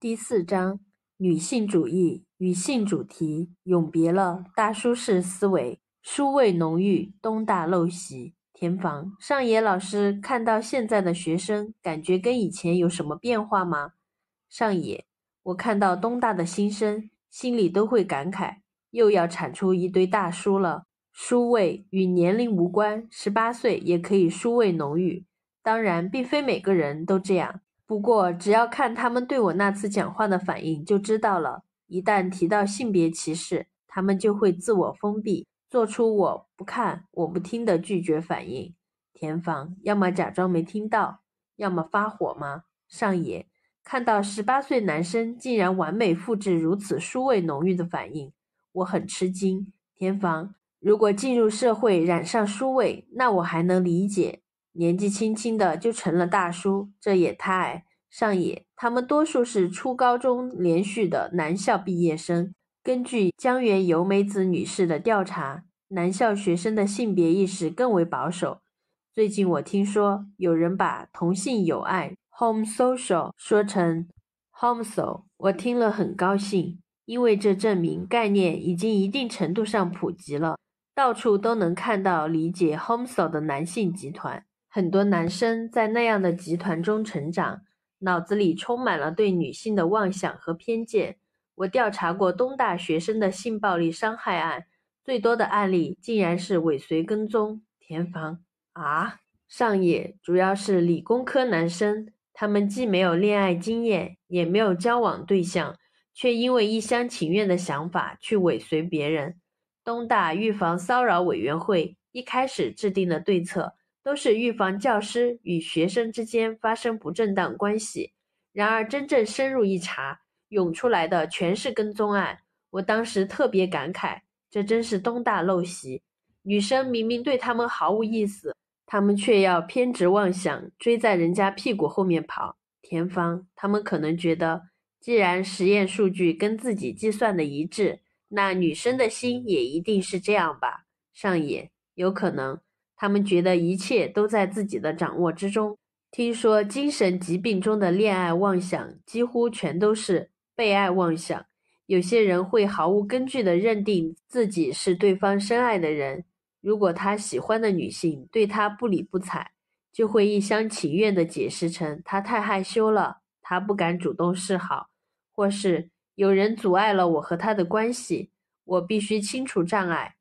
第四章：女性主义与性主题永别了，大叔式思维，书味浓郁。东大陋习，田房上野老师看到现在的学生，感觉跟以前有什么变化吗？上野，我看到东大的新生，心里都会感慨，又要产出一堆大叔了。书味与年龄无关，十八岁也可以书味浓郁，当然并非每个人都这样。不过，只要看他们对我那次讲话的反应就知道了。一旦提到性别歧视，他们就会自我封闭，做出我不看、我不听的拒绝反应。田房要么假装没听到，要么发火吗？上野看到十八岁男生竟然完美复制如此书味浓郁的反应，我很吃惊。田房，如果进入社会染上书味，那我还能理解。年纪轻轻的就成了大叔，这也太上野。他们多数是初高中连续的男校毕业生。根据江原由美子女士的调查，男校学生的性别意识更为保守。最近我听说有人把同性友爱 h o m o s o c i a l 说成 homso，e 我听了很高兴，因为这证明概念已经一定程度上普及了，到处都能看到理解 homso e 的男性集团。很多男生在那样的集团中成长，脑子里充满了对女性的妄想和偏见。我调查过东大学生的性暴力伤害案，最多的案例竟然是尾随跟踪、填房啊、上野，主要是理工科男生，他们既没有恋爱经验，也没有交往对象，却因为一厢情愿的想法去尾随别人。东大预防骚扰委员会一开始制定了对策。都是预防教师与学生之间发生不正当关系，然而真正深入一查，涌出来的全是跟踪案。我当时特别感慨，这真是东大陋习。女生明明对他们毫无意思，他们却要偏执妄想，追在人家屁股后面跑。田芳，他们可能觉得，既然实验数据跟自己计算的一致，那女生的心也一定是这样吧？上野，有可能。他们觉得一切都在自己的掌握之中。听说精神疾病中的恋爱妄想几乎全都是被爱妄想，有些人会毫无根据地认定自己是对方深爱的人。如果他喜欢的女性对他不理不睬，就会一厢情愿地解释成他太害羞了，他不敢主动示好，或是有人阻碍了我和他的关系，我必须清除障碍。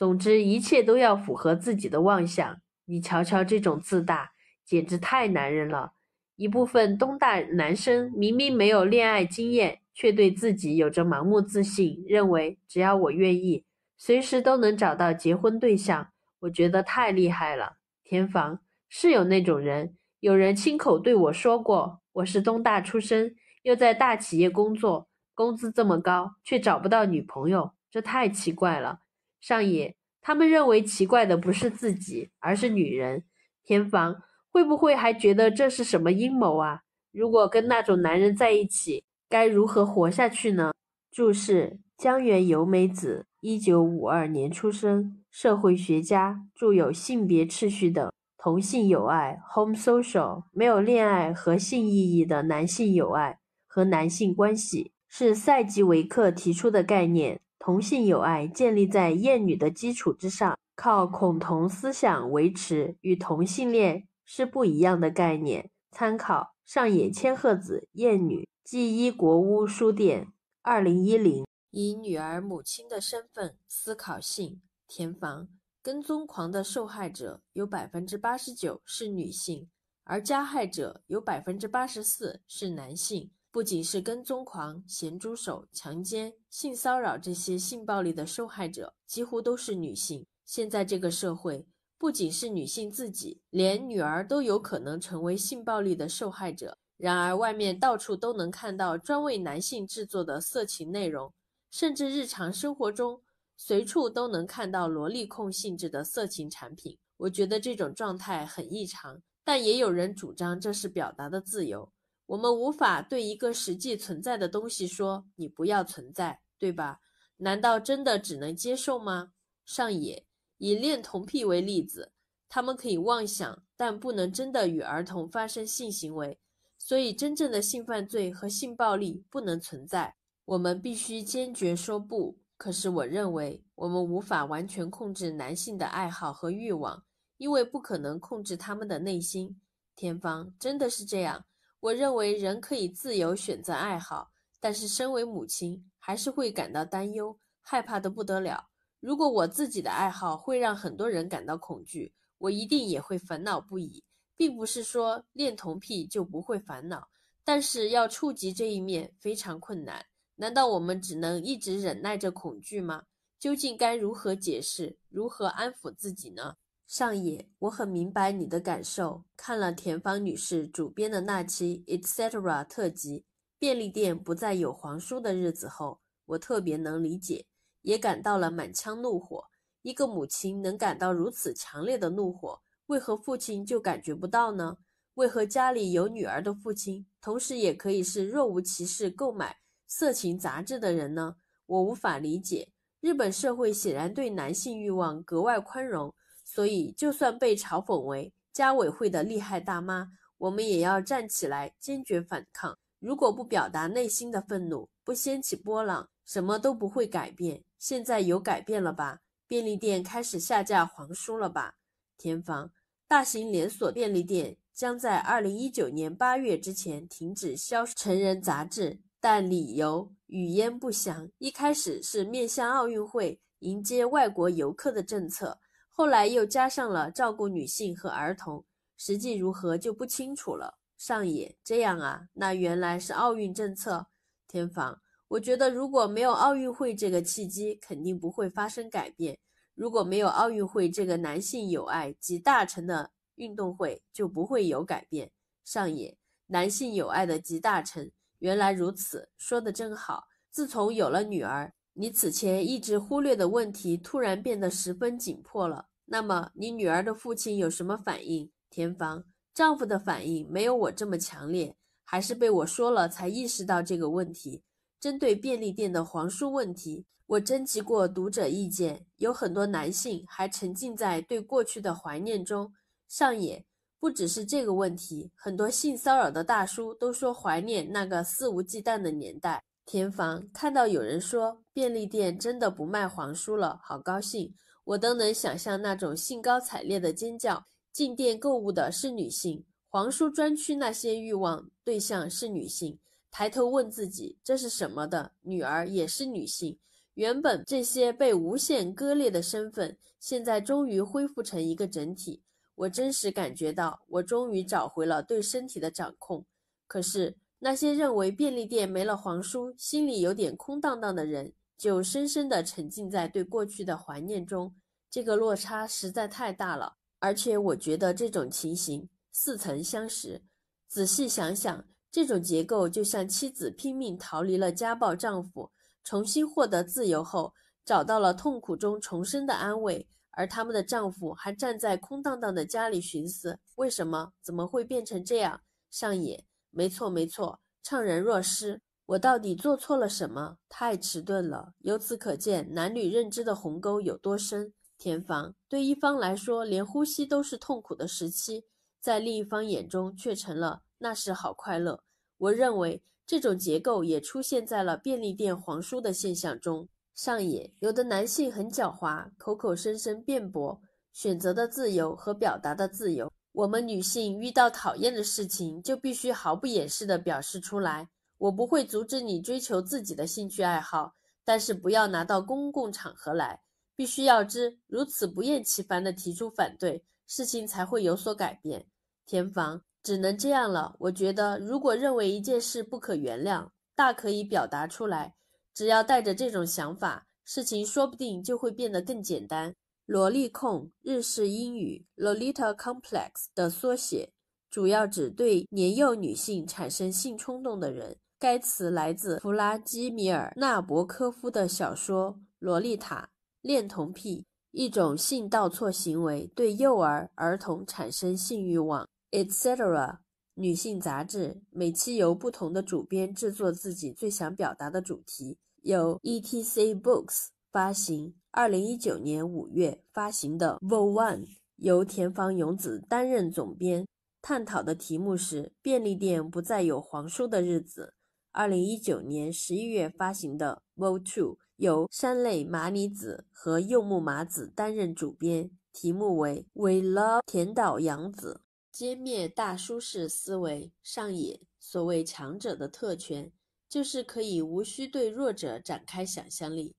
总之，一切都要符合自己的妄想。你瞧瞧，这种自大简直太男人了。一部分东大男生明明没有恋爱经验，却对自己有着盲目自信，认为只要我愿意，随时都能找到结婚对象。我觉得太厉害了。田房是有那种人，有人亲口对我说过，我是东大出身，又在大企业工作，工资这么高，却找不到女朋友，这太奇怪了。上野，他们认为奇怪的不是自己，而是女人。田房会不会还觉得这是什么阴谋啊？如果跟那种男人在一起，该如何活下去呢？注释：江原由美子，一九五二年出生，社会学家，著有《性别秩序》等。同性友爱 h o m e s o c i a l 没有恋爱和性意义的男性友爱和男性关系，是赛吉维克提出的概念。同性友爱建立在厌女的基础之上，靠恐同思想维持，与同性恋是不一样的概念。参考上野千鹤子《厌女》，纪伊国屋书店，二零一零。以女儿母亲的身份思考性填房，跟踪狂的受害者有百分之八十九是女性，而加害者有百分之八十四是男性。不仅是跟踪狂、咸猪手、强奸、性骚扰这些性暴力的受害者，几乎都是女性。现在这个社会，不仅是女性自己，连女儿都有可能成为性暴力的受害者。然而，外面到处都能看到专为男性制作的色情内容，甚至日常生活中随处都能看到萝莉控性质的色情产品。我觉得这种状态很异常，但也有人主张这是表达的自由。我们无法对一个实际存在的东西说“你不要存在”，对吧？难道真的只能接受吗？上野以恋童癖为例子，他们可以妄想，但不能真的与儿童发生性行为，所以真正的性犯罪和性暴力不能存在。我们必须坚决说不。可是我认为，我们无法完全控制男性的爱好和欲望，因为不可能控制他们的内心。天方真的是这样。我认为人可以自由选择爱好，但是身为母亲还是会感到担忧、害怕的不得了。如果我自己的爱好会让很多人感到恐惧，我一定也会烦恼不已。并不是说恋童癖就不会烦恼，但是要触及这一面非常困难。难道我们只能一直忍耐着恐惧吗？究竟该如何解释、如何安抚自己呢？上野，我很明白你的感受。看了田芳女士主编的那期《e t c 特辑《便利店不再有黄书的日子》后，我特别能理解，也感到了满腔怒火。一个母亲能感到如此强烈的怒火，为何父亲就感觉不到呢？为何家里有女儿的父亲，同时也可以是若无其事购买色情杂志的人呢？我无法理解。日本社会显然对男性欲望格外宽容。所以，就算被嘲讽为家委会的厉害大妈，我们也要站起来坚决反抗。如果不表达内心的愤怒，不掀起波浪，什么都不会改变。现在有改变了吧？便利店开始下架黄书了吧？田房，大型连锁便利店将在二零一九年八月之前停止销售成人杂志，但理由语焉不详。一开始是面向奥运会、迎接外国游客的政策。后来又加上了照顾女性和儿童，实际如何就不清楚了。上野这样啊，那原来是奥运政策。天房，我觉得如果没有奥运会这个契机，肯定不会发生改变。如果没有奥运会这个男性友爱集大成的运动会，就不会有改变。上野，男性友爱的集大成，原来如此，说的真好。自从有了女儿，你此前一直忽略的问题，突然变得十分紧迫了。那么你女儿的父亲有什么反应？田房，丈夫的反应没有我这么强烈，还是被我说了才意识到这个问题。针对便利店的黄书问题，我征集过读者意见，有很多男性还沉浸在对过去的怀念中。上野，不只是这个问题，很多性骚扰的大叔都说怀念那个肆无忌惮的年代。田房看到有人说便利店真的不卖黄书了，好高兴。我都能想象那种兴高采烈的尖叫。进店购物的是女性，黄叔专区那些欲望对象是女性。抬头问自己，这是什么的？女儿也是女性。原本这些被无限割裂的身份，现在终于恢复成一个整体。我真实感觉到，我终于找回了对身体的掌控。可是那些认为便利店没了黄叔，心里有点空荡荡的人。就深深地沉浸在对过去的怀念中，这个落差实在太大了。而且我觉得这种情形似曾相识。仔细想想，这种结构就像妻子拼命逃离了家暴丈夫，重新获得自由后，找到了痛苦中重生的安慰，而他们的丈夫还站在空荡荡的家里寻思：为什么？怎么会变成这样？上野，没错没错，怅然若失。我到底做错了什么？太迟钝了。由此可见，男女认知的鸿沟有多深。填房对一方来说，连呼吸都是痛苦的时期，在另一方眼中却成了那是好快乐。我认为这种结构也出现在了便利店黄叔的现象中。上野有的男性很狡猾，口口声声辩驳选择的自由和表达的自由。我们女性遇到讨厌的事情，就必须毫不掩饰地表示出来。我不会阻止你追求自己的兴趣爱好，但是不要拿到公共场合来。必须要知如此不厌其烦地提出反对，事情才会有所改变。田房只能这样了。我觉得，如果认为一件事不可原谅，大可以表达出来。只要带着这种想法，事情说不定就会变得更简单。萝莉控日式英语 “lolita complex” 的缩写，主要指对年幼女性产生性冲动的人。该词来自弗拉基米尔·纳博科夫的小说《罗丽塔》。恋童癖，一种性倒错行为，对幼儿、儿童产生性欲望。Etc. 女性杂志，每期由不同的主编制作自己最想表达的主题，由 Etc. Books 发行。二零一九年五月发行的 v o l One》由田方勇子担任总编，探讨的题目是“便利店不再有皇叔的日子”。二零一九年十一月发行的《v o l Two》，由山内麻里子和柚木麻子担任主编，题目为《We Love》。田岛洋子歼灭大叔式思维。上野所谓强者的特权，就是可以无需对弱者展开想象力。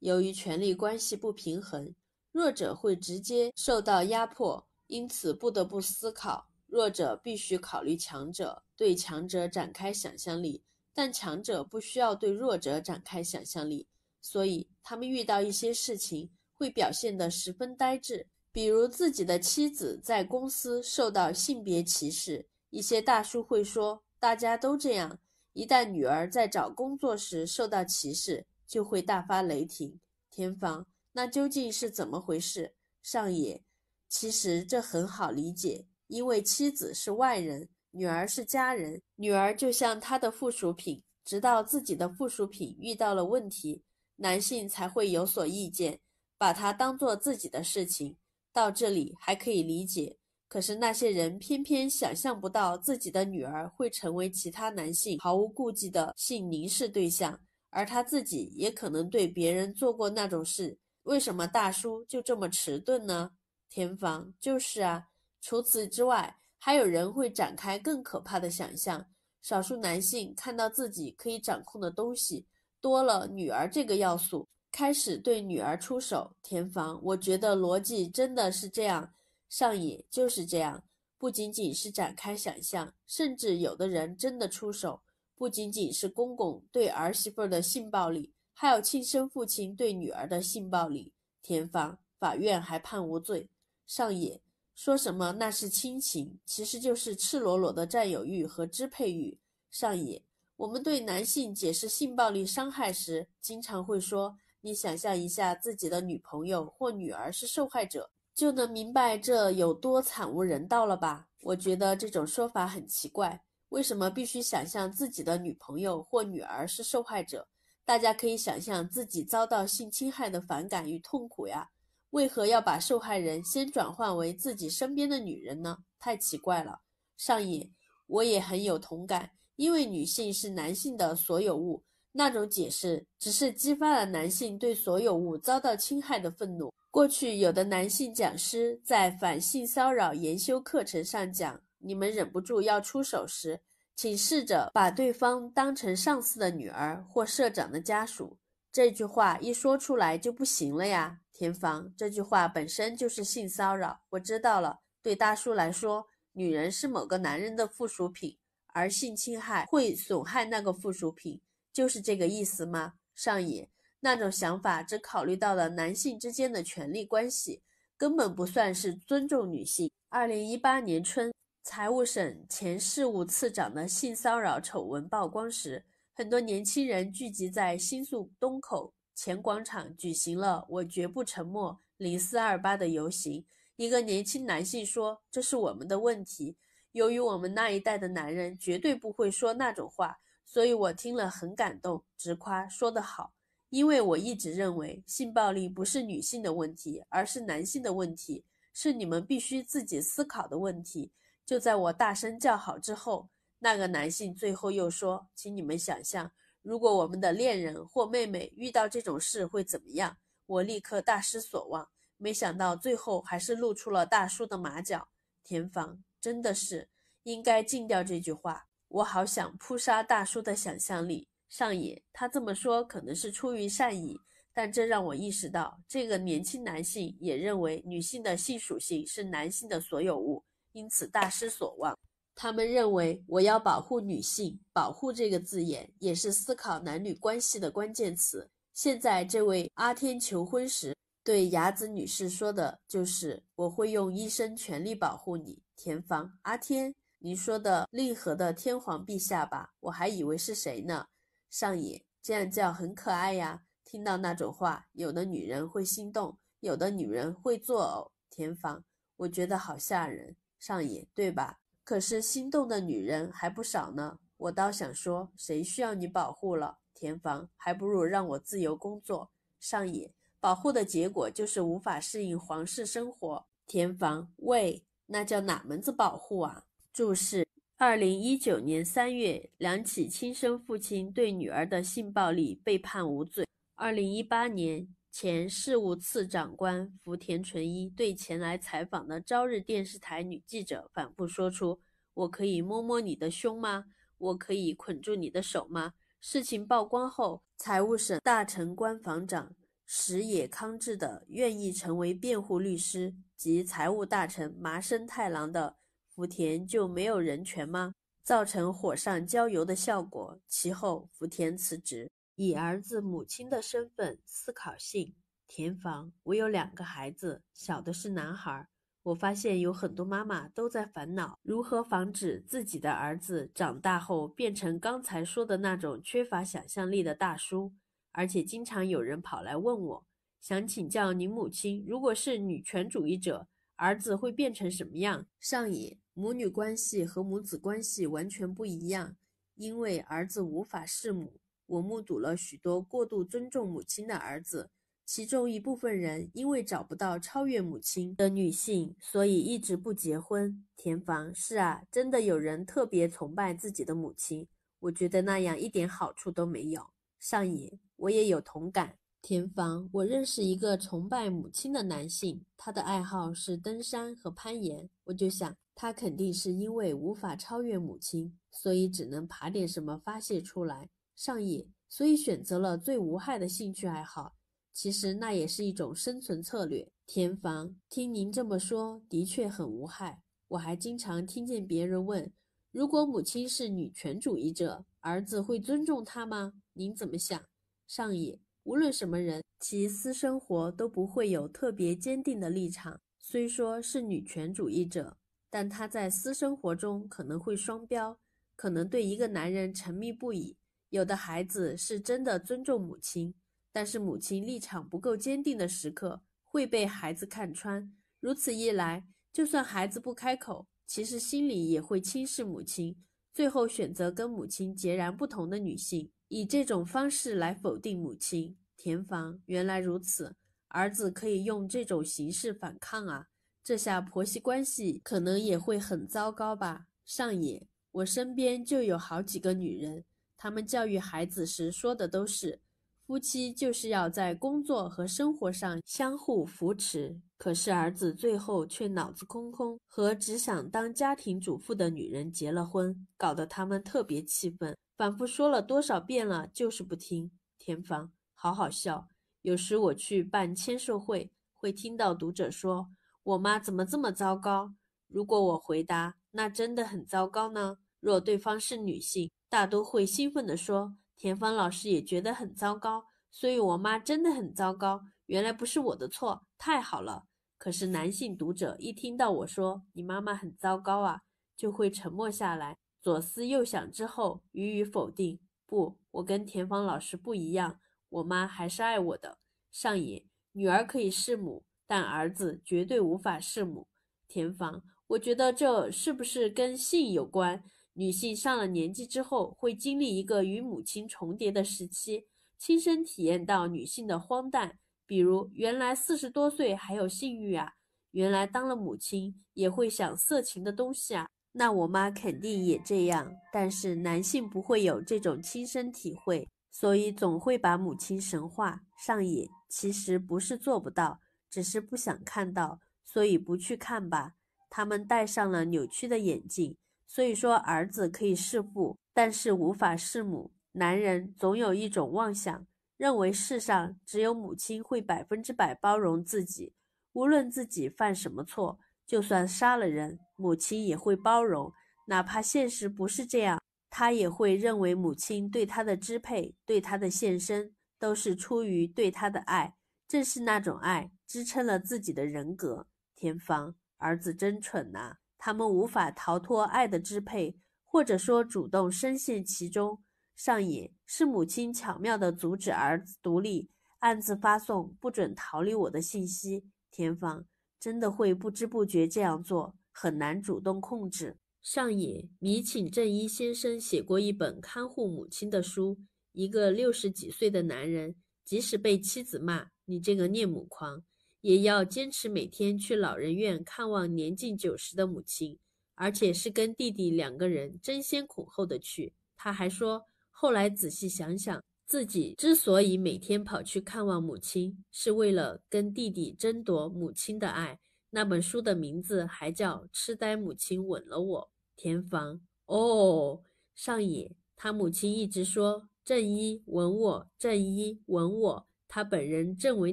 由于权力关系不平衡，弱者会直接受到压迫，因此不得不思考。弱者必须考虑强者，对强者展开想象力。但强者不需要对弱者展开想象力，所以他们遇到一些事情会表现得十分呆滞。比如自己的妻子在公司受到性别歧视，一些大叔会说：“大家都这样。”一旦女儿在找工作时受到歧视，就会大发雷霆。田方，那究竟是怎么回事？上野，其实这很好理解，因为妻子是外人。女儿是家人，女儿就像她的附属品，直到自己的附属品遇到了问题，男性才会有所意见，把她当做自己的事情。到这里还可以理解，可是那些人偏偏想象不到自己的女儿会成为其他男性毫无顾忌的性凝视对象，而他自己也可能对别人做过那种事。为什么大叔就这么迟钝呢？田房就是啊，除此之外。还有人会展开更可怕的想象，少数男性看到自己可以掌控的东西多了，女儿这个要素开始对女儿出手填房。我觉得逻辑真的是这样，上野就是这样，不仅仅是展开想象，甚至有的人真的出手。不仅仅是公公对儿媳妇儿的性暴力，还有亲生父亲对女儿的性暴力。填房，法院还判无罪，上野。说什么那是亲情，其实就是赤裸裸的占有欲和支配欲上瘾。我们对男性解释性暴力伤害时，经常会说：“你想象一下自己的女朋友或女儿是受害者，就能明白这有多惨无人道了吧？”我觉得这种说法很奇怪，为什么必须想象自己的女朋友或女儿是受害者？大家可以想象自己遭到性侵害的反感与痛苦呀。为何要把受害人先转换为自己身边的女人呢？太奇怪了！上瘾，我也很有同感，因为女性是男性的所有物，那种解释只是激发了男性对所有物遭到侵害的愤怒。过去有的男性讲师在反性骚扰研修课程上讲：“你们忍不住要出手时，请试着把对方当成上司的女儿或社长的家属。”这句话一说出来就不行了呀！田房，这句话本身就是性骚扰，我知道了。对大叔来说，女人是某个男人的附属品，而性侵害会损害那个附属品，就是这个意思吗？上野那种想法只考虑到了男性之间的权力关系，根本不算是尊重女性。二零一八年春，财务省前事务次长的性骚扰丑闻曝光时，很多年轻人聚集在新宿东口。前广场举行了“我绝不沉默”零四二八的游行。一个年轻男性说：“这是我们的问题。由于我们那一代的男人绝对不会说那种话，所以我听了很感动，直夸说得好。因为我一直认为性暴力不是女性的问题，而是男性的问题，是你们必须自己思考的问题。”就在我大声叫好之后，那个男性最后又说：“请你们想象。”如果我们的恋人或妹妹遇到这种事会怎么样？我立刻大失所望，没想到最后还是露出了大叔的马脚。田芳真的是应该禁掉这句话，我好想扑杀大叔的想象力。上野他这么说可能是出于善意，但这让我意识到，这个年轻男性也认为女性的性属性是男性的所有物，因此大失所望。他们认为我要保护女性，保护这个字眼也是思考男女关系的关键词。现在这位阿天求婚时对雅子女士说的就是：“我会用一生全力保护你。”田房，阿天，您说的令和的天皇陛下吧？我还以为是谁呢。上野，这样叫很可爱呀。听到那种话，有的女人会心动，有的女人会作呕。田房，我觉得好吓人。上野，对吧？可是心动的女人还不少呢，我倒想说，谁需要你保护了？田房还不如让我自由工作。上野保护的结果就是无法适应皇室生活。田房喂，那叫哪门子保护啊？注释：二零一九年三月，两起亲生父亲对女儿的性暴力被判无罪。二零一八年。前事务次长官福田纯一对前来采访的朝日电视台女记者反复说出：“我可以摸摸你的胸吗？我可以捆住你的手吗？”事情曝光后，财务省大臣官房长石野康治的愿意成为辩护律师及财务大臣麻生太郎的福田就没有人权吗？造成火上浇油的效果。其后，福田辞职。以儿子母亲的身份思考性填房。我有两个孩子，小的是男孩。我发现有很多妈妈都在烦恼，如何防止自己的儿子长大后变成刚才说的那种缺乏想象力的大叔？而且经常有人跑来问我，想请教您母亲：如果是女权主义者，儿子会变成什么样？上瘾。母女关系和母子关系完全不一样，因为儿子无法侍母。我目睹了许多过度尊重母亲的儿子，其中一部分人因为找不到超越母亲的女性，所以一直不结婚。田房，是啊，真的有人特别崇拜自己的母亲，我觉得那样一点好处都没有。上野，我也有同感。田房，我认识一个崇拜母亲的男性，他的爱好是登山和攀岩，我就想他肯定是因为无法超越母亲，所以只能爬点什么发泄出来。上野，所以选择了最无害的兴趣爱好。其实那也是一种生存策略，田房，听您这么说，的确很无害。我还经常听见别人问：“如果母亲是女权主义者，儿子会尊重她吗？”您怎么想？上野，无论什么人，其私生活都不会有特别坚定的立场。虽说是女权主义者，但她在私生活中可能会双标，可能对一个男人沉迷不已。有的孩子是真的尊重母亲，但是母亲立场不够坚定的时刻会被孩子看穿。如此一来，就算孩子不开口，其实心里也会轻视母亲，最后选择跟母亲截然不同的女性，以这种方式来否定母亲。田房，原来如此，儿子可以用这种形式反抗啊！这下婆媳关系可能也会很糟糕吧？上野，我身边就有好几个女人。他们教育孩子时说的都是，夫妻就是要在工作和生活上相互扶持。可是儿子最后却脑子空空，和只想当家庭主妇的女人结了婚，搞得他们特别气愤，反复说了多少遍了，就是不听。田芳，好好笑。有时我去办签售会，会听到读者说：“我妈怎么这么糟糕？”如果我回答：“那真的很糟糕呢。”若对方是女性。大都会兴奋地说：“田芳老师也觉得很糟糕，所以我妈真的很糟糕。原来不是我的错，太好了。”可是男性读者一听到我说“你妈妈很糟糕啊”，就会沉默下来，左思右想之后予以否定：“不，我跟田芳老师不一样，我妈还是爱我的。”上也女儿可以弑母，但儿子绝对无法弑母。田芳，我觉得这是不是跟性有关？女性上了年纪之后，会经历一个与母亲重叠的时期，亲身体验到女性的荒诞。比如，原来四十多岁还有性欲啊，原来当了母亲也会想色情的东西啊。那我妈肯定也这样。但是男性不会有这种亲身体会，所以总会把母亲神话上瘾。其实不是做不到，只是不想看到，所以不去看吧。他们戴上了扭曲的眼镜。所以说，儿子可以弑父，但是无法弑母。男人总有一种妄想，认为世上只有母亲会百分之百包容自己，无论自己犯什么错，就算杀了人，母亲也会包容。哪怕现实不是这样，他也会认为母亲对他的支配、对他的献身，都是出于对他的爱。正是那种爱，支撑了自己的人格。田芳，儿子真蠢呐！他们无法逃脱爱的支配，或者说主动深陷其中上瘾。是母亲巧妙地阻止儿子独立，暗自发送不准逃离我的信息。田方真的会不知不觉这样做，很难主动控制上瘾。你请正一先生写过一本看护母亲的书，一个六十几岁的男人，即使被妻子骂，你这个恋母狂。也要坚持每天去老人院看望年近九十的母亲，而且是跟弟弟两个人争先恐后的去。他还说，后来仔细想想，自己之所以每天跑去看望母亲，是为了跟弟弟争夺母亲的爱。那本书的名字还叫《痴呆母亲吻了我》。田房哦，上野他母亲一直说：“正一吻我，正一吻我。”他本人正为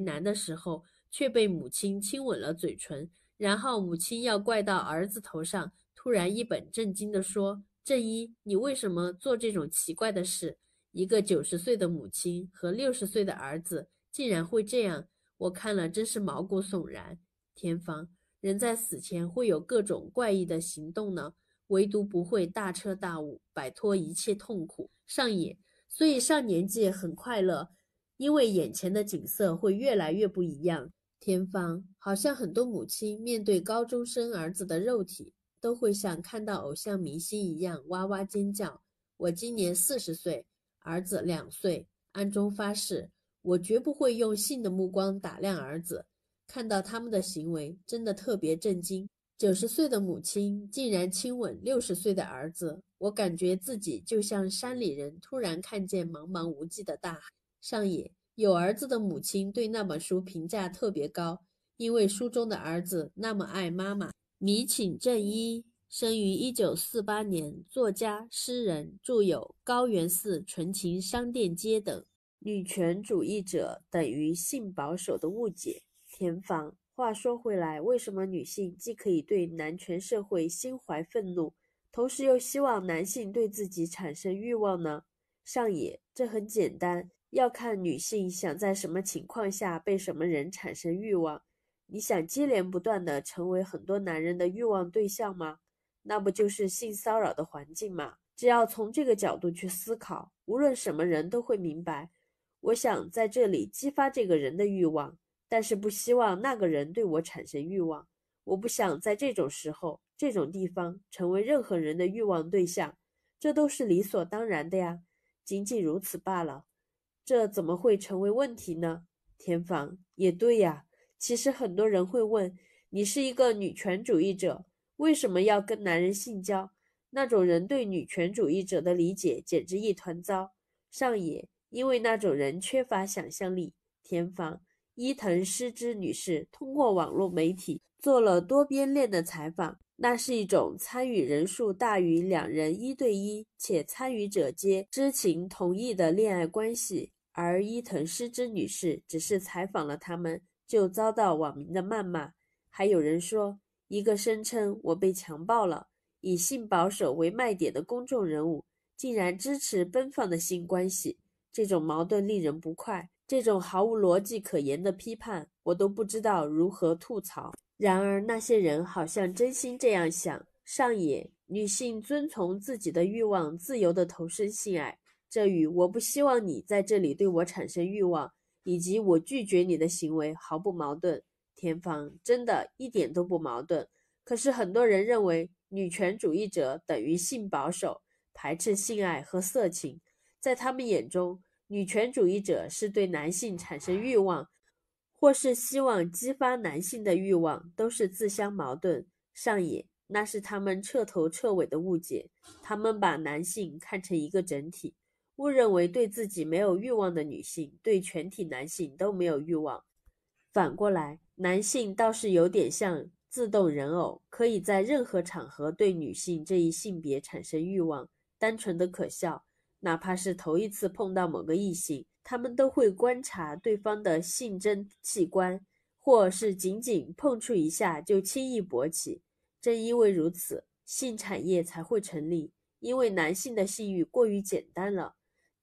难的时候。却被母亲亲吻了嘴唇，然后母亲要怪到儿子头上，突然一本正经地说：“正一，你为什么做这种奇怪的事？一个九十岁的母亲和六十岁的儿子竟然会这样，我看了真是毛骨悚然。”天方，人在死前会有各种怪异的行动呢，唯独不会大彻大悟，摆脱一切痛苦，上野，所以上年纪很快乐，因为眼前的景色会越来越不一样。天方好像很多母亲面对高中生儿子的肉体，都会像看到偶像明星一样哇哇尖叫。我今年四十岁，儿子两岁，暗中发誓我绝不会用性的目光打量儿子。看到他们的行为，真的特别震惊。九十岁的母亲竟然亲吻六十岁的儿子，我感觉自己就像山里人突然看见茫茫无际的大海。上野。有儿子的母亲对那本书评价特别高，因为书中的儿子那么爱妈妈。米请正一，生于一九四八年，作家、诗人，著有《高原寺》《纯情商店街》等。女权主义者等于性保守的误解。田房。话说回来，为什么女性既可以对男权社会心怀愤怒，同时又希望男性对自己产生欲望呢？上野，这很简单。要看女性想在什么情况下被什么人产生欲望？你想接连不断的成为很多男人的欲望对象吗？那不就是性骚扰的环境吗？只要从这个角度去思考，无论什么人都会明白。我想在这里激发这个人的欲望，但是不希望那个人对我产生欲望。我不想在这种时候、这种地方成为任何人的欲望对象，这都是理所当然的呀，仅仅如此罢了。这怎么会成为问题呢？田房也对呀。其实很多人会问，你是一个女权主义者，为什么要跟男人性交？那种人对女权主义者的理解简直一团糟。上野因为那种人缺乏想象力。田房伊藤诗织女士通过网络媒体做了多边恋的采访，那是一种参与人数大于两人一对一且参与者皆知情同意的恋爱关系。而伊藤诗织女士只是采访了他们，就遭到网民的谩骂。还有人说，一个声称我被强暴了、以性保守为卖点的公众人物，竟然支持奔放的性关系，这种矛盾令人不快。这种毫无逻辑可言的批判，我都不知道如何吐槽。然而，那些人好像真心这样想：上野女性遵从自己的欲望，自由地投身性爱。这与我不希望你在这里对我产生欲望，以及我拒绝你的行为毫不矛盾。田芳真的一点都不矛盾。可是很多人认为女权主义者等于性保守，排斥性爱和色情，在他们眼中，女权主义者是对男性产生欲望，或是希望激发男性的欲望，都是自相矛盾。上野那是他们彻头彻尾的误解，他们把男性看成一个整体。误认为对自己没有欲望的女性，对全体男性都没有欲望。反过来，男性倒是有点像自动人偶，可以在任何场合对女性这一性别产生欲望，单纯的可笑。哪怕是头一次碰到某个异性，他们都会观察对方的性征器官，或是仅仅碰触一下就轻易勃起。正因为如此，性产业才会成立，因为男性的性欲过于简单了。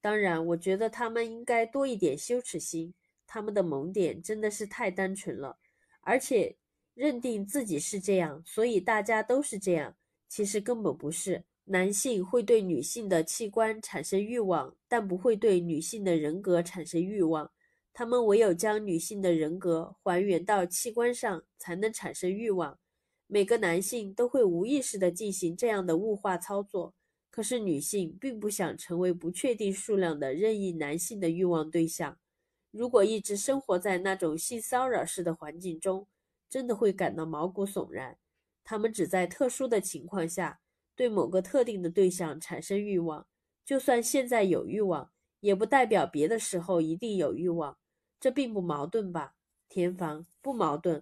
当然，我觉得他们应该多一点羞耻心。他们的萌点真的是太单纯了，而且认定自己是这样，所以大家都是这样。其实根本不是，男性会对女性的器官产生欲望，但不会对女性的人格产生欲望。他们唯有将女性的人格还原到器官上，才能产生欲望。每个男性都会无意识地进行这样的物化操作。可是女性并不想成为不确定数量的任意男性的欲望对象。如果一直生活在那种性骚扰式的环境中，真的会感到毛骨悚然。他们只在特殊的情况下对某个特定的对象产生欲望。就算现在有欲望，也不代表别的时候一定有欲望。这并不矛盾吧？田房不矛盾。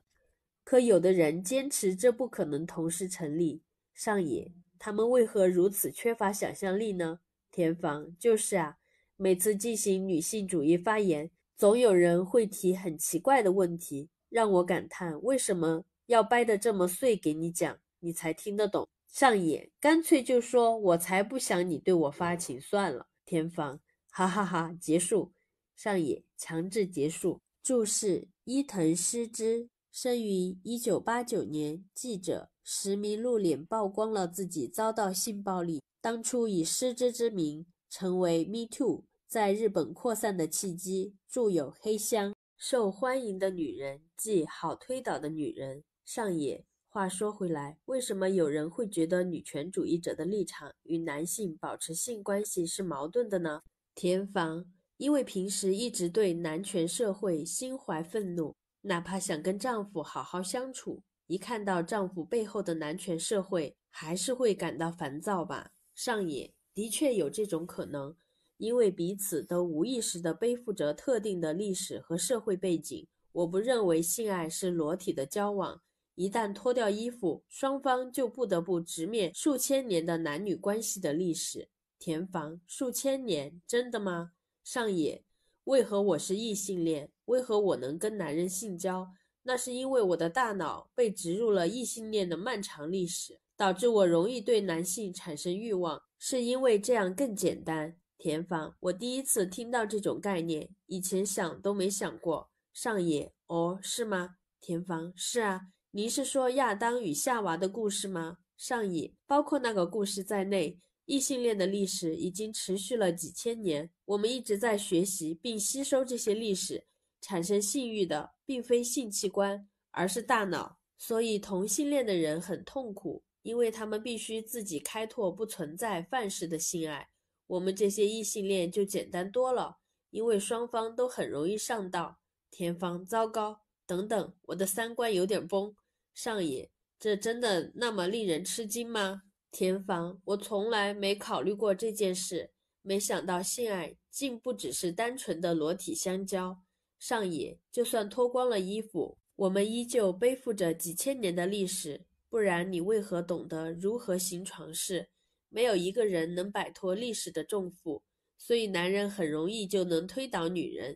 可有的人坚持这不可能同时成立。上野。他们为何如此缺乏想象力呢？田房就是啊，每次进行女性主义发言，总有人会提很奇怪的问题，让我感叹为什么要掰得这么碎给你讲，你才听得懂？上野干脆就说：“我才不想你对我发情算了。”田房哈哈哈，结束。上野强制结束。注释：伊藤诗之，生于一九八九年，记者。实名露脸曝光了自己遭到性暴力，当初以失之之名成为 Me Too，在日本扩散的契机。著有《黑箱》，受欢迎的女人，即好推倒的女人。上野。话说回来，为什么有人会觉得女权主义者的立场与男性保持性关系是矛盾的呢？田房，因为平时一直对男权社会心怀愤怒，哪怕想跟丈夫好好相处。一看到丈夫背后的男权社会，还是会感到烦躁吧？上野的确有这种可能，因为彼此都无意识的背负着特定的历史和社会背景。我不认为性爱是裸体的交往，一旦脱掉衣服，双方就不得不直面数千年的男女关系的历史。田房，数千年，真的吗？上野，为何我是异性恋？为何我能跟男人性交？那是因为我的大脑被植入了异性恋的漫长历史，导致我容易对男性产生欲望，是因为这样更简单。田芳，我第一次听到这种概念，以前想都没想过。上野，哦，是吗？田芳，是啊，您是说亚当与夏娃的故事吗？上野，包括那个故事在内，异性恋的历史已经持续了几千年，我们一直在学习并吸收这些历史，产生性欲的。并非性器官，而是大脑。所以同性恋的人很痛苦，因为他们必须自己开拓不存在范式的性爱。我们这些异性恋就简单多了，因为双方都很容易上当。田方，糟糕，等等，我的三观有点崩。上野，这真的那么令人吃惊吗？田方，我从来没考虑过这件事，没想到性爱竟不只是单纯的裸体相交。上野，就算脱光了衣服，我们依旧背负着几千年的历史。不然你为何懂得如何行床事？没有一个人能摆脱历史的重负，所以男人很容易就能推倒女人。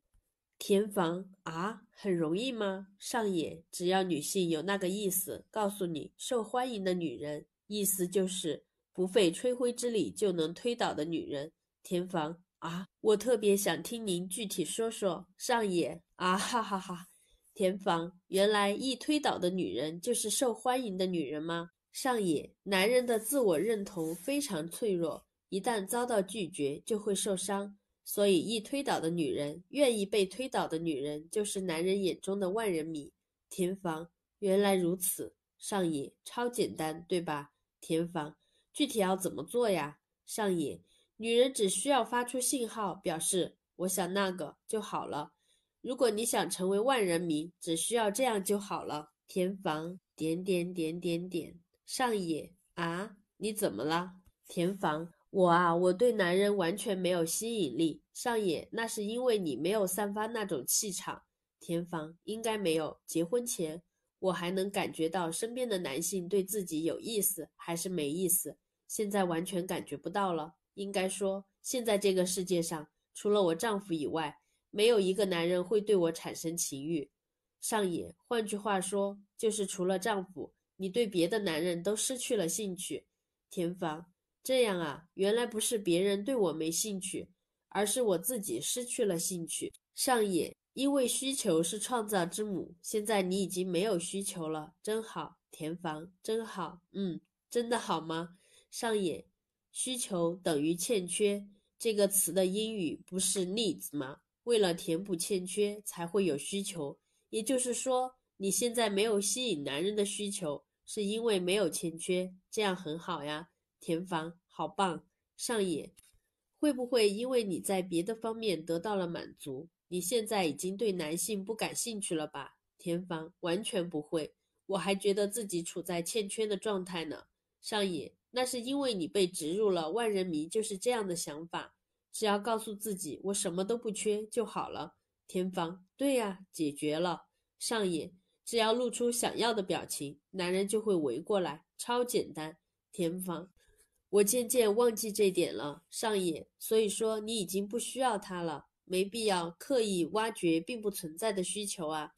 田房啊，很容易吗？上野，只要女性有那个意思，告诉你，受欢迎的女人，意思就是不费吹灰之力就能推倒的女人。田房。啊，我特别想听您具体说说上野啊哈哈哈！田房，原来易推倒的女人就是受欢迎的女人吗？上野，男人的自我认同非常脆弱，一旦遭到拒绝就会受伤，所以易推倒的女人，愿意被推倒的女人就是男人眼中的万人迷。田房，原来如此，上野超简单对吧？田房，具体要怎么做呀？上野。女人只需要发出信号，表示我想那个就好了。如果你想成为万人迷，只需要这样就好了。田房点点点点点上野啊？你怎么了？田房，我啊，我对男人完全没有吸引力。上野，那是因为你没有散发那种气场。田房应该没有。结婚前，我还能感觉到身边的男性对自己有意思还是没意思，现在完全感觉不到了。应该说，现在这个世界上，除了我丈夫以外，没有一个男人会对我产生情欲。上野，换句话说，就是除了丈夫，你对别的男人都失去了兴趣。田房，这样啊，原来不是别人对我没兴趣，而是我自己失去了兴趣。上野，因为需求是创造之母，现在你已经没有需求了，真好，田房，真好，嗯，真的好吗？上野。需求等于欠缺这个词的英语不是 needs 吗？为了填补欠缺才会有需求，也就是说，你现在没有吸引男人的需求，是因为没有欠缺，这样很好呀。田房，好棒！上野，会不会因为你在别的方面得到了满足，你现在已经对男性不感兴趣了吧？田房，完全不会，我还觉得自己处在欠缺的状态呢。上野。那是因为你被植入了万人迷，就是这样的想法。只要告诉自己我什么都不缺就好了。田方，对呀，解决了。上野，只要露出想要的表情，男人就会围过来，超简单。田方，我渐渐忘记这点了。上野，所以说你已经不需要他了，没必要刻意挖掘并不存在的需求啊。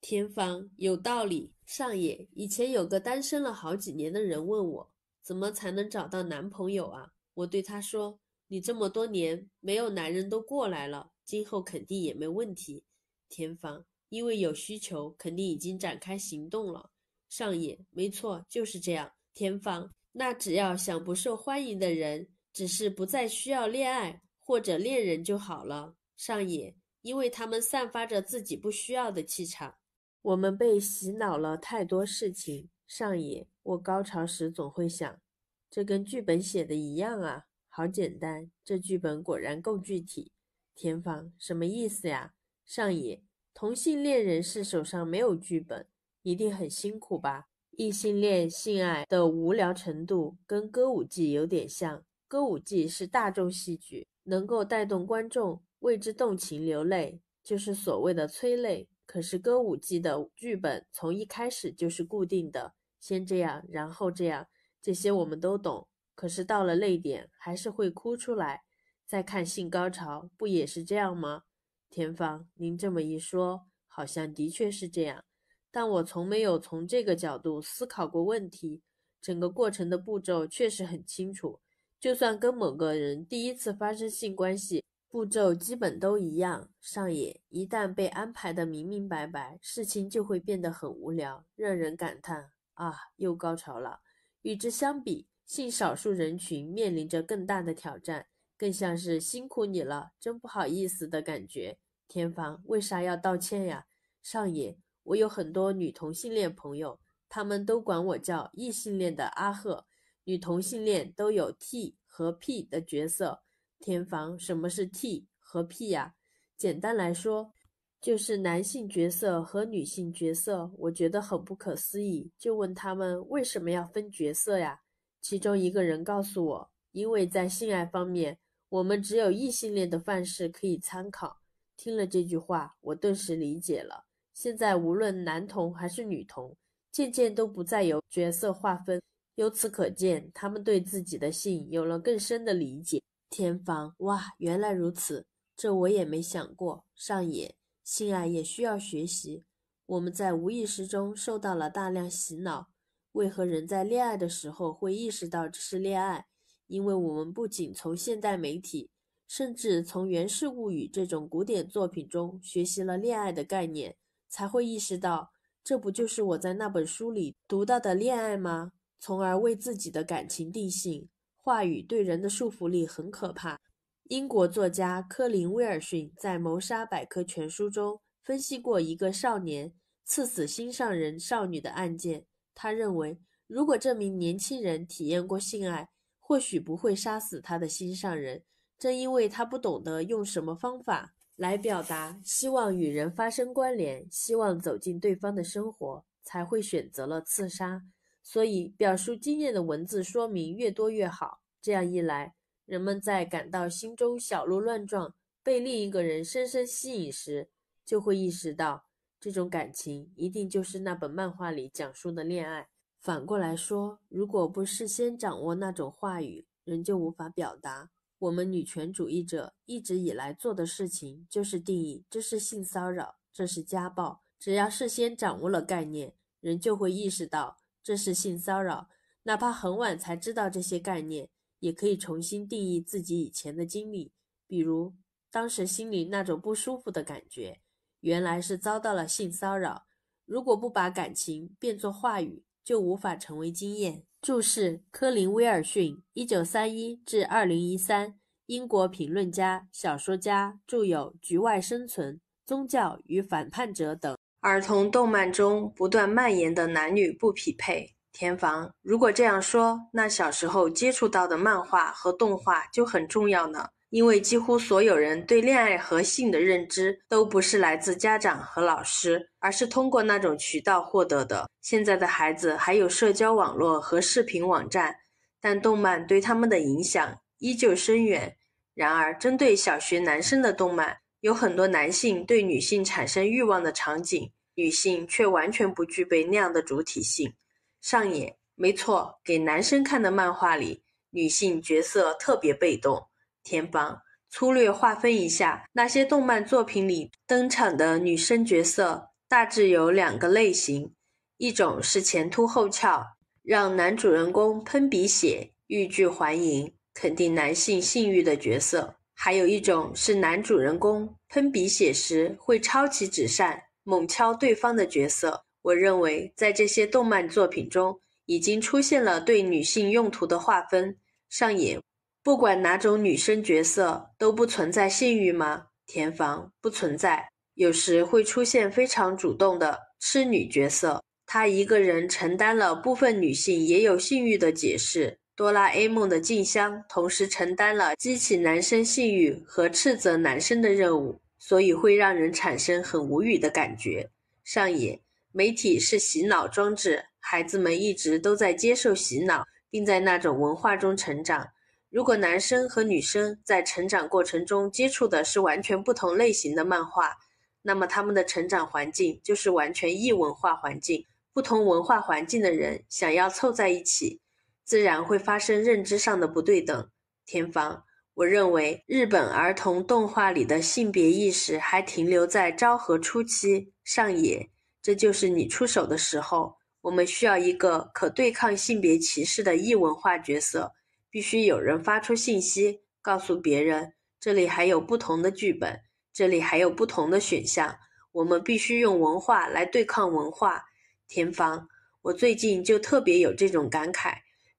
田方，有道理。上野，以前有个单身了好几年的人问我。怎么才能找到男朋友啊？我对他说：“你这么多年没有男人都过来了，今后肯定也没问题。”天芳，因为有需求，肯定已经展开行动了。上野，没错，就是这样。天芳，那只要想不受欢迎的人，只是不再需要恋爱或者恋人就好了。上野，因为他们散发着自己不需要的气场，我们被洗脑了太多事情。上野，我高潮时总会想，这跟剧本写的一样啊，好简单。这剧本果然够具体。田芳，什么意思呀？上野，同性恋人士手上没有剧本，一定很辛苦吧？异性恋性爱的无聊程度跟歌舞伎有点像，歌舞伎是大众戏剧，能够带动观众为之动情流泪，就是所谓的催泪。可是歌舞伎的剧本从一开始就是固定的。先这样，然后这样，这些我们都懂。可是到了泪点，还是会哭出来。再看性高潮，不也是这样吗？田芳，您这么一说，好像的确是这样。但我从没有从这个角度思考过问题。整个过程的步骤确实很清楚。就算跟某个人第一次发生性关系，步骤基本都一样。上野一旦被安排的明明白白，事情就会变得很无聊，让人感叹。啊，又高潮了。与之相比，性少数人群面临着更大的挑战，更像是辛苦你了，真不好意思的感觉。田房，为啥要道歉呀？上野，我有很多女同性恋朋友，他们都管我叫异性恋的阿赫。女同性恋都有 T 和 P 的角色。田房，什么是 T 和 P 呀？简单来说。就是男性角色和女性角色，我觉得很不可思议，就问他们为什么要分角色呀？其中一个人告诉我，因为在性爱方面，我们只有异性恋的范式可以参考。听了这句话，我顿时理解了。现在无论男童还是女童，渐渐都不再有角色划分。由此可见，他们对自己的性有了更深的理解。天方，哇，原来如此，这我也没想过。上野。性爱也需要学习。我们在无意识中受到了大量洗脑。为何人在恋爱的时候会意识到这是恋爱？因为我们不仅从现代媒体，甚至从《源氏物语》这种古典作品中学习了恋爱的概念，才会意识到这不就是我在那本书里读到的恋爱吗？从而为自己的感情定性。话语对人的束缚力很可怕。英国作家科林·威尔逊在《谋杀百科全书》中分析过一个少年刺死心上人少女的案件。他认为，如果这名年轻人体验过性爱，或许不会杀死他的心上人。正因为他不懂得用什么方法来表达希望与人发生关联、希望走进对方的生活，才会选择了刺杀。所以，表述经验的文字说明越多越好。这样一来。人们在感到心中小鹿乱撞、被另一个人深深吸引时，就会意识到这种感情一定就是那本漫画里讲述的恋爱。反过来说，如果不事先掌握那种话语，人就无法表达。我们女权主义者一直以来做的事情就是定义：这是性骚扰，这是家暴。只要事先掌握了概念，人就会意识到这是性骚扰，哪怕很晚才知道这些概念。也可以重新定义自己以前的经历，比如当时心里那种不舒服的感觉，原来是遭到了性骚扰。如果不把感情变作话语，就无法成为经验。注释：科林·威尔逊 （1931-2013），英国评论家、小说家，著有《局外生存》《宗教与反叛者》等。儿童动漫中不断蔓延的男女不匹配。田房，如果这样说，那小时候接触到的漫画和动画就很重要呢。因为几乎所有人对恋爱和性的认知都不是来自家长和老师，而是通过那种渠道获得的。现在的孩子还有社交网络和视频网站，但动漫对他们的影响依旧深远。然而，针对小学男生的动漫，有很多男性对女性产生欲望的场景，女性却完全不具备那样的主体性。上演，没错，给男生看的漫画里，女性角色特别被动。田方粗略划分一下，那些动漫作品里登场的女生角色，大致有两个类型：一种是前凸后翘，让男主人公喷鼻血、欲拒还迎，肯定男性性欲的角色；还有一种是男主人公喷鼻血时会抄起纸扇猛敲对方的角色。我认为，在这些动漫作品中，已经出现了对女性用途的划分。上演，不管哪种女生角色，都不存在性欲吗？填房不存在，有时会出现非常主动的痴女角色，她一个人承担了部分女性也有性欲的解释。哆啦 A 梦的静香同时承担了激起男生性欲和斥责男生的任务，所以会让人产生很无语的感觉。上演。媒体是洗脑装置，孩子们一直都在接受洗脑，并在那种文化中成长。如果男生和女生在成长过程中接触的是完全不同类型的漫画，那么他们的成长环境就是完全异文化环境。不同文化环境的人想要凑在一起，自然会发生认知上的不对等。田方，我认为日本儿童动画里的性别意识还停留在昭和初期。上野。这就是你出手的时候，我们需要一个可对抗性别歧视的异文化角色。必须有人发出信息，告诉别人，这里还有不同的剧本，这里还有不同的选项。我们必须用文化来对抗文化。田芳，我最近就特别有这种感慨。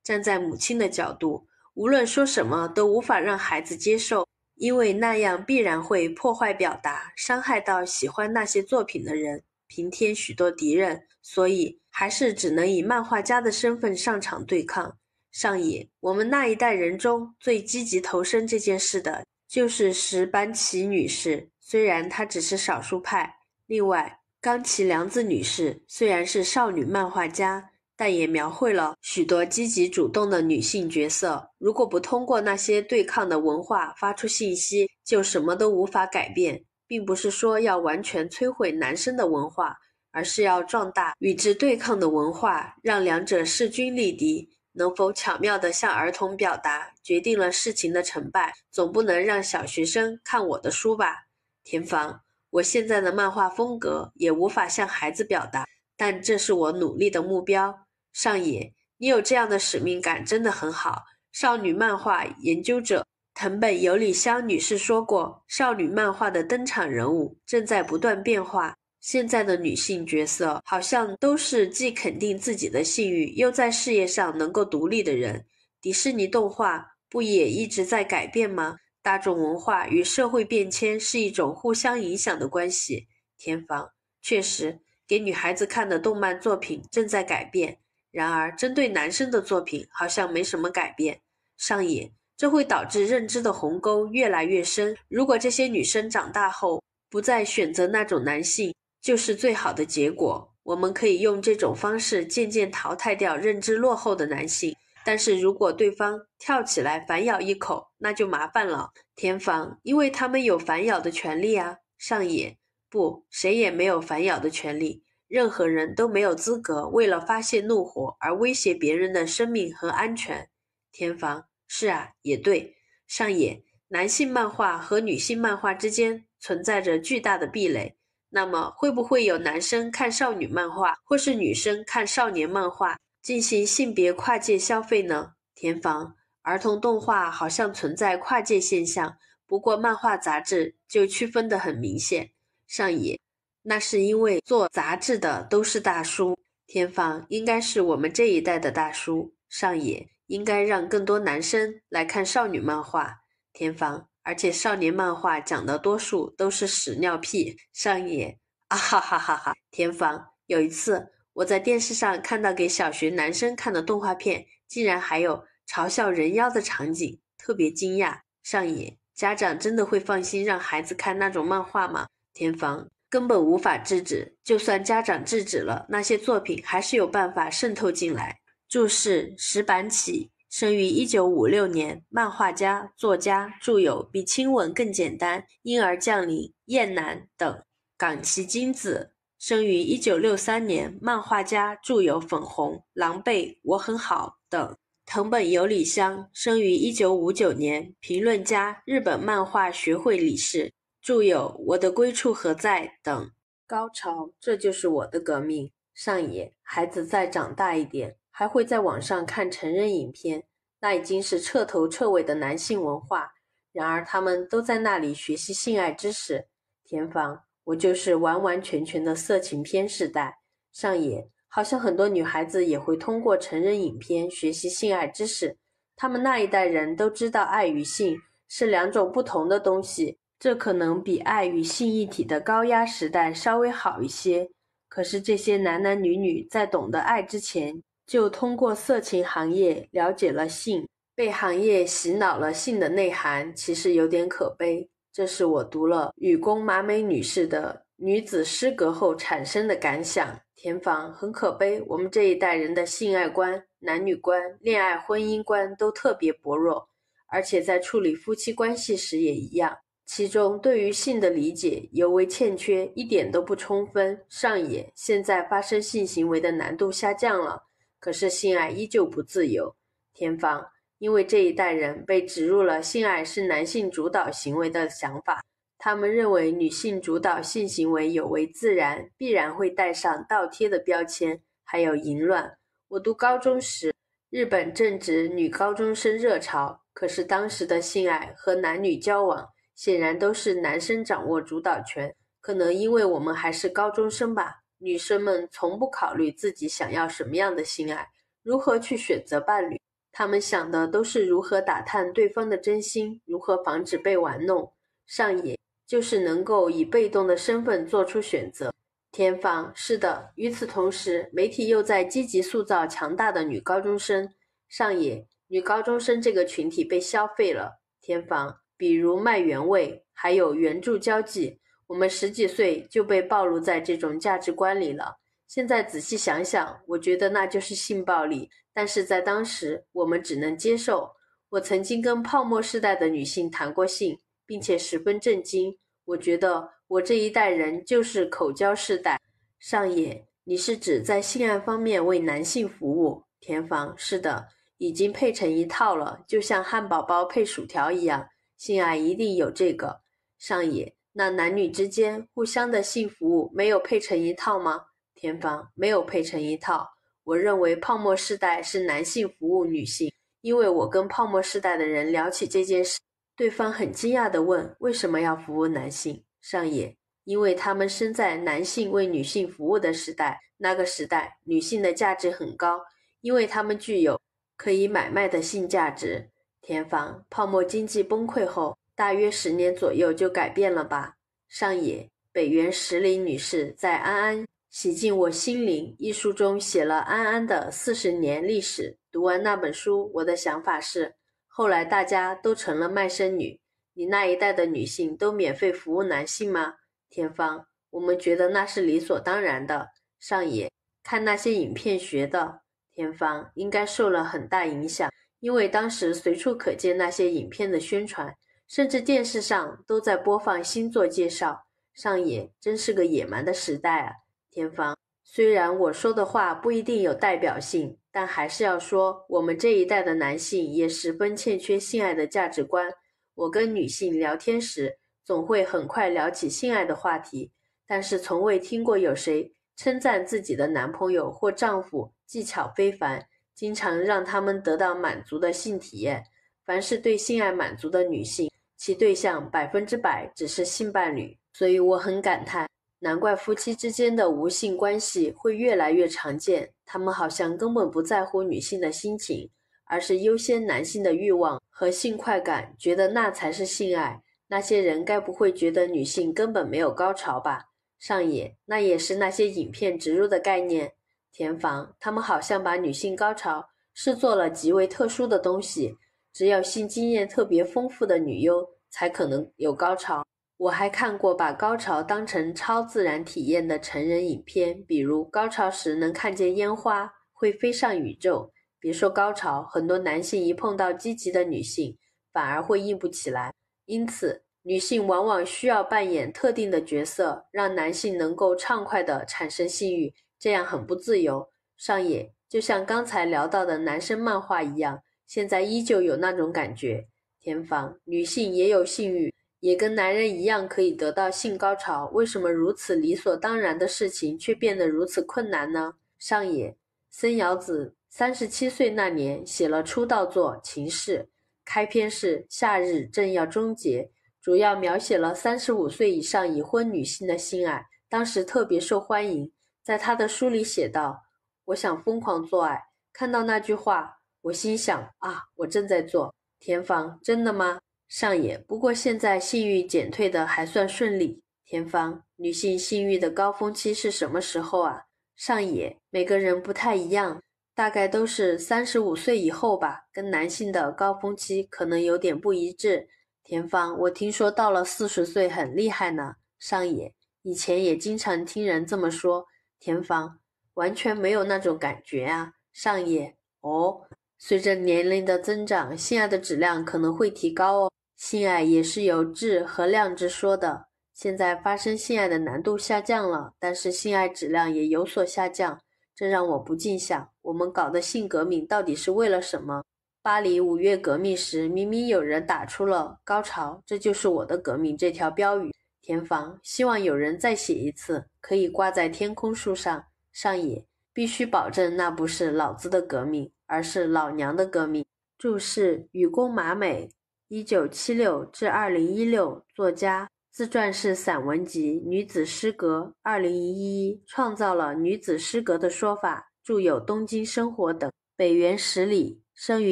站在母亲的角度，无论说什么都无法让孩子接受，因为那样必然会破坏表达，伤害到喜欢那些作品的人。平添许多敌人，所以还是只能以漫画家的身份上场对抗。上野，我们那一代人中最积极投身这件事的，就是石坂崎女士，虽然她只是少数派。另外，冈崎良子女士虽然是少女漫画家，但也描绘了许多积极主动的女性角色。如果不通过那些对抗的文化发出信息，就什么都无法改变。并不是说要完全摧毁男生的文化，而是要壮大与之对抗的文化，让两者势均力敌。能否巧妙地向儿童表达，决定了事情的成败。总不能让小学生看我的书吧？田房，我现在的漫画风格也无法向孩子表达，但这是我努力的目标。上野，你有这样的使命感真的很好。少女漫画研究者。藤本由里香女士说过：“少女漫画的登场人物正在不断变化，现在的女性角色好像都是既肯定自己的性欲，又在事业上能够独立的人。”迪士尼动画不也一直在改变吗？大众文化与社会变迁是一种互相影响的关系。田房确实，给女孩子看的动漫作品正在改变，然而针对男生的作品好像没什么改变。上野。这会导致认知的鸿沟越来越深。如果这些女生长大后不再选择那种男性，就是最好的结果。我们可以用这种方式渐渐淘汰掉认知落后的男性。但是如果对方跳起来反咬一口，那就麻烦了。田房，因为他们有反咬的权利啊。上野，不，谁也没有反咬的权利。任何人都没有资格为了发泄怒火而威胁别人的生命和安全。田房。是啊，也对。上野，男性漫画和女性漫画之间存在着巨大的壁垒。那么，会不会有男生看少女漫画，或是女生看少年漫画，进行性别跨界消费呢？田房，儿童动画好像存在跨界现象，不过漫画杂志就区分得很明显。上野，那是因为做杂志的都是大叔。田房，应该是我们这一代的大叔。上野。应该让更多男生来看少女漫画，田方，而且少年漫画讲的多数都是屎尿屁，上野。啊哈哈哈哈！田方，有一次我在电视上看到给小学男生看的动画片，竟然还有嘲笑人妖的场景，特别惊讶。上野，家长真的会放心让孩子看那种漫画吗？田方，根本无法制止，就算家长制止了，那些作品还是有办法渗透进来。注释：石板起，生于一九五六年，漫画家、作家，著有《比亲吻更简单》《婴儿降临》《燕南》等。冈崎京子，生于一九六三年，漫画家，著有《粉红》《狼狈》《我很好》等。藤本有里香，生于一九五九年，评论家，日本漫画学会理事，著有《我的归处何在》等。高潮，这就是我的革命。上野，孩子再长大一点。还会在网上看成人影片，那已经是彻头彻尾的男性文化。然而，他们都在那里学习性爱知识。田房，我就是完完全全的色情片时代。上野，好像很多女孩子也会通过成人影片学习性爱知识。他们那一代人都知道爱与性是两种不同的东西，这可能比爱与性一体的高压时代稍微好一些。可是，这些男男女女在懂得爱之前。就通过色情行业了解了性，被行业洗脑了性的内涵，其实有点可悲。这是我读了雨宫麻美女士的《女子失格》后产生的感想。田房很可悲，我们这一代人的性爱观、男女观、恋爱婚姻观都特别薄弱，而且在处理夫妻关系时也一样。其中对于性的理解尤为欠缺，一点都不充分。上野现在发生性行为的难度下降了。可是性爱依旧不自由，天芳，因为这一代人被植入了性爱是男性主导行为的想法，他们认为女性主导性行为有违自然，必然会带上倒贴的标签，还有淫乱。我读高中时，日本正值女高中生热潮，可是当时的性爱和男女交往，显然都是男生掌握主导权，可能因为我们还是高中生吧。女生们从不考虑自己想要什么样的性爱，如何去选择伴侣，她们想的都是如何打探对方的真心，如何防止被玩弄。上野就是能够以被动的身份做出选择。田房是的，与此同时，媒体又在积极塑造强大的女高中生。上野女高中生这个群体被消费了。田房比如卖原味，还有援助交际。我们十几岁就被暴露在这种价值观里了。现在仔细想想，我觉得那就是性暴力。但是在当时，我们只能接受。我曾经跟泡沫时代的女性谈过性，并且十分震惊。我觉得我这一代人就是口交时代。上野，你是指在性爱方面为男性服务？田房，是的，已经配成一套了，就像汉堡包配薯条一样。性爱一定有这个。上野。那男女之间互相的性服务没有配成一套吗？田芳没有配成一套。我认为泡沫世代是男性服务女性，因为我跟泡沫世代的人聊起这件事，对方很惊讶地问：为什么要服务男性？上野，因为他们生在男性为女性服务的时代。那个时代，女性的价值很高，因为他们具有可以买卖的性价值。田芳，泡沫经济崩溃后。大约十年左右就改变了吧。上野北原石林女士在《安安洗净我心灵》一书中写了安安的四十年历史。读完那本书，我的想法是，后来大家都成了卖身女。你那一代的女性都免费服务男性吗？天方，我们觉得那是理所当然的。上野看那些影片学的。天方应该受了很大影响，因为当时随处可见那些影片的宣传。甚至电视上都在播放星座介绍，上野真是个野蛮的时代啊！天方，虽然我说的话不一定有代表性，但还是要说，我们这一代的男性也十分欠缺性爱的价值观。我跟女性聊天时，总会很快聊起性爱的话题，但是从未听过有谁称赞自己的男朋友或丈夫技巧非凡，经常让他们得到满足的性体验。凡是对性爱满足的女性，其对象百分之百只是性伴侣，所以我很感叹，难怪夫妻之间的无性关系会越来越常见。他们好像根本不在乎女性的心情，而是优先男性的欲望和性快感，觉得那才是性爱。那些人该不会觉得女性根本没有高潮吧？上野，那也是那些影片植入的概念。田房，他们好像把女性高潮视作了极为特殊的东西。只有性经验特别丰富的女优才可能有高潮。我还看过把高潮当成超自然体验的成人影片，比如高潮时能看见烟花，会飞上宇宙。别说高潮，很多男性一碰到积极的女性，反而会硬不起来。因此，女性往往需要扮演特定的角色，让男性能够畅快地产生性欲，这样很不自由。上野就像刚才聊到的男生漫画一样。现在依旧有那种感觉。田房女性也有性欲，也跟男人一样可以得到性高潮，为什么如此理所当然的事情却变得如此困难呢？上野森遥子三十七岁那年写了出道作《情事》，开篇是“夏日正要终结”，主要描写了三十五岁以上已婚女性的性爱，当时特别受欢迎。在他的书里写道：“我想疯狂做爱。”看到那句话。我心想啊，我正在做田芳，真的吗？上野，不过现在性欲减退的还算顺利。田芳，女性性欲的高峰期是什么时候啊？上野，每个人不太一样，大概都是三十五岁以后吧，跟男性的高峰期可能有点不一致。田芳，我听说到了四十岁很厉害呢。上野，以前也经常听人这么说。田芳，完全没有那种感觉啊。上野，哦。随着年龄的增长，性爱的质量可能会提高哦。性爱也是有质和量之说的。现在发生性爱的难度下降了，但是性爱质量也有所下降，这让我不禁想，我们搞的性革命到底是为了什么？巴黎五月革命时，明明有人打出了“高潮，这就是我的革命”这条标语，田房，希望有人再写一次，可以挂在天空树上上野，必须保证那不是老子的革命。而是老娘的革命。注释：雨宫麻美，一九七六至二零一六，作家，自传式散文集《女子诗格》，二零一一，创造了“女子诗格的说法。著有《东京生活》等。北原十里，生于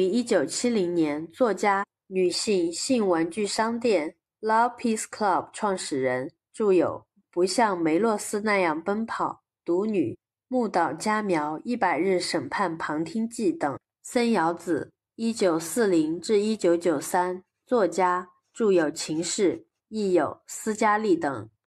一九七零年，作家，女性性玩具商店 Love Piece Club 创始人。著有《不像梅洛斯那样奔跑》，独女。《木岛佳苗一百日审判旁听记》等。森遥子一九四零至一九九三，作家，著有《情事》，亦有《斯嘉丽》等。